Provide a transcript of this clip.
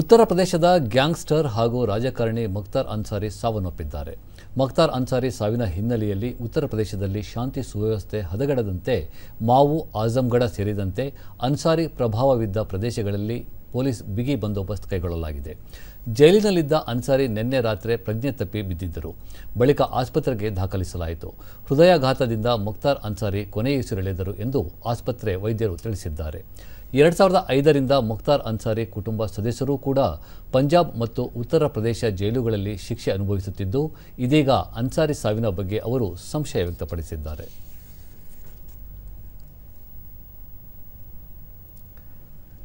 ಉತ್ತರ ಪ್ರದೇಶದ ಗ್ಯಾಂಗ್ಸ್ಟರ್ ಹಾಗೂ ರಾಜಕಾರಣಿ ಮಕ್ತಾರ್ ಅನ್ಸಾರಿ ಸಾವನ್ನಪ್ಪಿದ್ದಾರೆ ಮಕ್ತಾರ್ ಅನ್ಸಾರಿ ಸಾವಿನ ಹಿನ್ನೆಲೆಯಲ್ಲಿ ಉತ್ತರ ಪ್ರದೇಶದಲ್ಲಿ ಶಾಂತಿ ಸುವ್ಯವಸ್ಥೆ ಹದಗಡದಂತೆ ಮಾವು ಆಜಂಗಢ ಸೇರಿದಂತೆ ಅನ್ಸಾರಿ ಪ್ರಭಾವವಿದ್ದ ಪ್ರದೇಶಗಳಲ್ಲಿ ಪೊಲೀಸ್ ಬಿಗಿ ಬಂದೋಬಸ್ತ್ ಕೈಗೊಳ್ಳಲಾಗಿದೆ ಜೈಲಿನಲ್ಲಿದ್ದ ಅನ್ಸಾರಿ ನಿನ್ನೆ ರಾತ್ರಿ ಪ್ರಜ್ಞೆ ತಪ್ಪಿ ಬಿದ್ದಿದ್ದರು ಬಳಿಕ ಆಸ್ಪತ್ರೆಗೆ ದಾಖಲಿಸಲಾಯಿತು ಹೃದಯಾಘಾತದಿಂದ ಮುಕ್ತಾರ್ ಅನ್ಸಾರಿ ಕೊನೆಯುಸಿರೆಳೆದರು ಎಂದು ಆಸ್ಪತ್ರೆ ವೈದ್ಯರು ತಿಳಿಸಿದ್ದಾರೆ ಎರಡ್ ಸಾವಿರದ ಐದರಿಂದ ಮುಖ್ತಾರ್ ಅನ್ಸಾರಿ ಕುಟುಂಬ ಸದಸ್ಯರೂ ಕೂಡ ಪಂಜಾಬ್ ಮತ್ತು ಉತ್ತರ ಪ್ರದೇಶ ಜೈಲುಗಳಲ್ಲಿ ಶಿಕ್ಷೆ ಅನುಭವಿಸುತ್ತಿದ್ದು ಇದೀಗ ಅನ್ಸಾರಿ ಸಾವಿನ ಬಗ್ಗೆ ಅವರು ಸಂಶಯ ವ್ಯಕ್ತಪಡಿಸಿದ್ದಾರೆ